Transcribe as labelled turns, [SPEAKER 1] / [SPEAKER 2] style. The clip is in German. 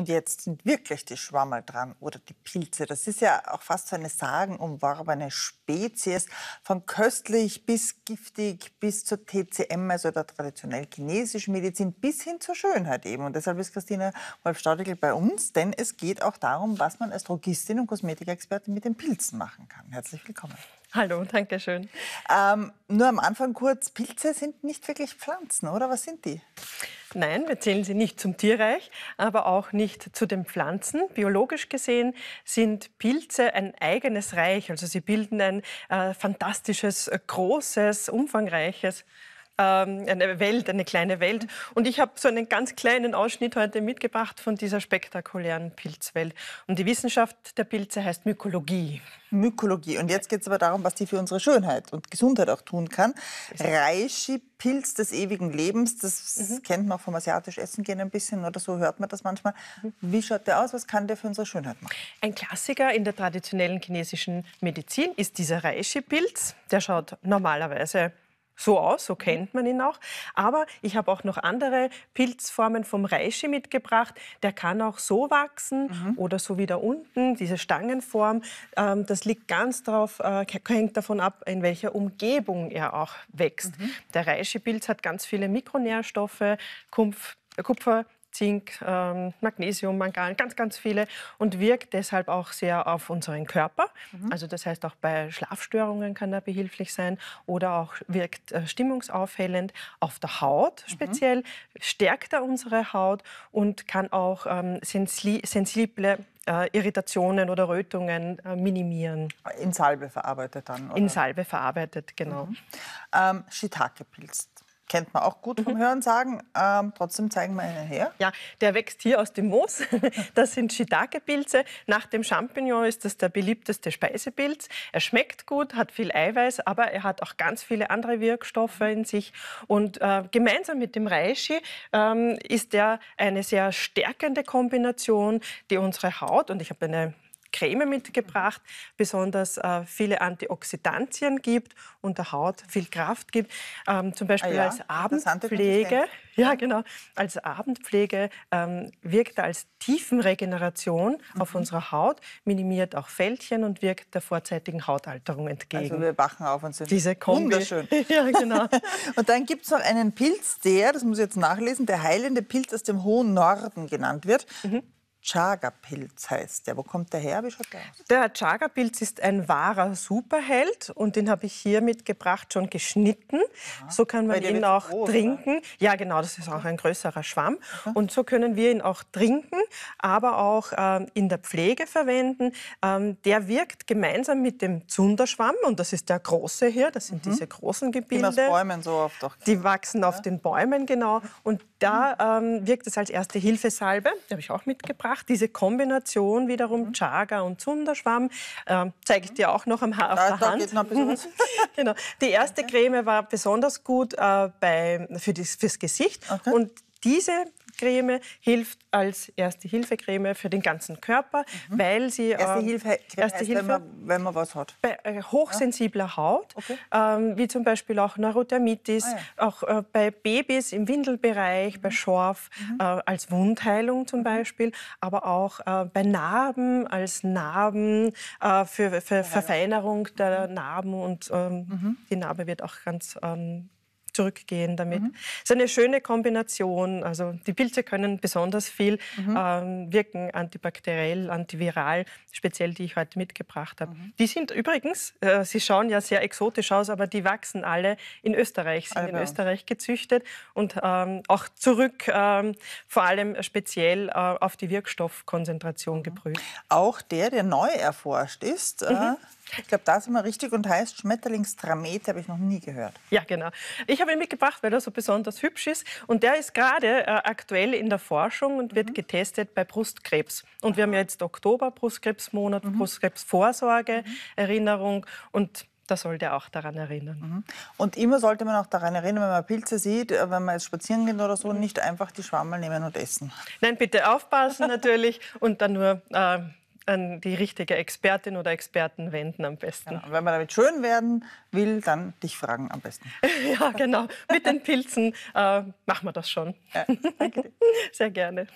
[SPEAKER 1] Und jetzt sind wirklich die Schwammerl dran oder die Pilze. Das ist ja auch fast so eine sagenumworbene Spezies, von köstlich bis giftig bis zur TCM, also der traditionell chinesischen Medizin, bis hin zur Schönheit eben. Und deshalb ist Christina wolf staudigl bei uns, denn es geht auch darum, was man als Drogistin und Kosmetikexpertin mit den Pilzen machen kann. Herzlich willkommen.
[SPEAKER 2] Hallo, danke schön.
[SPEAKER 1] Ähm, nur am Anfang kurz, Pilze sind nicht wirklich Pflanzen, oder? Was sind die?
[SPEAKER 2] Nein, wir zählen sie nicht zum Tierreich, aber auch nicht zu den Pflanzen. Biologisch gesehen sind Pilze ein eigenes Reich. Also sie bilden ein äh, fantastisches, äh, großes, umfangreiches ähm, eine Welt, eine kleine Welt. Und ich habe so einen ganz kleinen Ausschnitt heute mitgebracht von dieser spektakulären Pilzwelt. Und die Wissenschaft der Pilze heißt Mykologie. Mykologie.
[SPEAKER 1] Und jetzt geht es aber darum, was die für unsere Schönheit und Gesundheit auch tun kann. Reishi, Pilz des ewigen Lebens, das mhm. kennt man auch vom asiatisch Essen gehen ein bisschen oder so hört man das manchmal. Mhm.
[SPEAKER 2] Wie schaut der aus? Was kann der für unsere Schönheit machen? Ein Klassiker in der traditionellen chinesischen Medizin ist dieser Reishi-Pilz. Der schaut normalerweise so aus, so mhm. kennt man ihn auch. Aber ich habe auch noch andere Pilzformen vom Reishi mitgebracht. Der kann auch so wachsen mhm. oder so wie da unten, diese Stangenform. Ähm, das liegt ganz darauf, äh, hängt davon ab, in welcher Umgebung er auch wächst. Mhm. Der Reishi-Pilz hat ganz viele Mikronährstoffe, Kumpf, Kupfer, Zink, ähm, Magnesium, Mangan, ganz, ganz viele und wirkt deshalb auch sehr auf unseren Körper. Mhm. Also das heißt, auch bei Schlafstörungen kann er behilflich sein oder auch wirkt äh, stimmungsaufhellend auf der Haut mhm. speziell, mhm. stärkt er unsere Haut und kann auch ähm, sensli sensible äh, Irritationen oder Rötungen äh, minimieren. In Salbe verarbeitet dann? Oder? In Salbe verarbeitet, genau. Mhm. Ähm, Shiitake-Pilz kennt man auch gut vom mhm. Hörensagen. Ähm, trotzdem zeigen wir ihn her. Ja, der wächst hier aus dem Moos. Das sind Shiitake-Pilze. Nach dem Champignon ist das der beliebteste Speisepilz. Er schmeckt gut, hat viel Eiweiß, aber er hat auch ganz viele andere Wirkstoffe in sich. Und äh, gemeinsam mit dem Reishi ähm, ist er eine sehr stärkende Kombination, die unsere Haut, und ich habe eine Creme mitgebracht, besonders äh, viele Antioxidantien gibt und der Haut viel Kraft gibt. Ähm, zum ah Beispiel ah, ja. als Abendpflege. Ja, genau. Als Abendpflege ähm, wirkt er als Tiefenregeneration mhm. auf unserer Haut, minimiert auch Fältchen und wirkt der vorzeitigen Hautalterung entgegen. Also wir
[SPEAKER 1] wachen auf und sind Diese wunderschön.
[SPEAKER 2] ja, genau. und dann gibt es noch
[SPEAKER 1] einen Pilz, der, das muss ich jetzt nachlesen, der heilende Pilz aus dem hohen Norden genannt wird. Mhm.
[SPEAKER 2] Chaga-Pilz heißt der. Wo kommt der her? Wie schaut der aus? Der Chaga-Pilz ist ein wahrer Superheld und den habe ich hier mitgebracht, schon geschnitten. Aha. So kann man ihn auch groß, trinken. Oder? Ja, genau, das ist auch ein größerer Schwamm. Aha. Und so können wir ihn auch trinken, aber auch ähm, in der Pflege verwenden. Ähm, der wirkt gemeinsam mit dem Zunderschwamm und das ist der große hier. Das sind mhm. diese großen Gebilde. Die Bäumen so oft auch. Die wachsen ja? auf ne? den Bäumen, genau. Und da ähm, wirkt es als erste Hilfesalbe, die habe ich auch mitgebracht. Diese Kombination wiederum mhm. Chaga und Zunderschwamm ähm, zeige ich dir auch noch am Haar auf da, der da Hand. Geht noch ein bisschen was. genau. Die erste okay. Creme war besonders gut äh, bei, für das, fürs Gesicht okay. und diese Creme hilft als Erste-Hilfe-Creme für den ganzen Körper, mhm. weil sie... Erste-Hilfe-Creme Erste ähm, Hilfe, wenn, wenn man was hat? Bei äh, hochsensibler ja. Haut, okay. ähm, wie zum Beispiel auch Neurothermitis, ah, ja. auch äh, bei Babys im Windelbereich, mhm. bei Schorf, mhm. äh, als Wundheilung zum mhm. Beispiel, aber auch äh, bei Narben, als Narben, äh, für, für Verfeinerung der mhm. Narben und ähm, mhm. die Narbe wird auch ganz... Ähm, zurückgehen damit. Mhm. Es ist eine schöne Kombination. Also die Pilze können besonders viel mhm. ähm, wirken, antibakteriell, antiviral, speziell die ich heute mitgebracht habe. Mhm. Die sind übrigens, äh, sie schauen ja sehr exotisch aus, aber die wachsen alle in Österreich, sind also. in Österreich gezüchtet und ähm, auch zurück, ähm, vor allem speziell äh, auf die Wirkstoffkonzentration mhm. geprüft.
[SPEAKER 1] Auch der, der neu erforscht ist. Äh mhm. Ich glaube, da sind wir richtig und heißt Schmetterlingstramete, habe ich noch nie gehört.
[SPEAKER 2] Ja, genau. Ich habe ihn mitgebracht, weil er so besonders hübsch ist. Und der ist gerade äh, aktuell in der Forschung und wird mhm. getestet bei Brustkrebs. Und wir haben jetzt Oktober, Brustkrebsmonat, mhm. Brustkrebsvorsorge, mhm. Erinnerung. Und da sollte er auch daran erinnern. Mhm. Und immer sollte man auch daran erinnern, wenn man Pilze
[SPEAKER 1] sieht, äh, wenn man jetzt spazieren geht oder so, nicht einfach die Schwammel nehmen und essen.
[SPEAKER 2] Nein, bitte aufpassen natürlich und dann nur äh, an die richtige Expertin oder Experten wenden am besten. Genau. Wenn man damit schön werden will, dann dich fragen am besten. ja, genau. Mit den
[SPEAKER 1] Pilzen äh, machen wir das schon. Ja,
[SPEAKER 2] danke dir. Sehr gerne.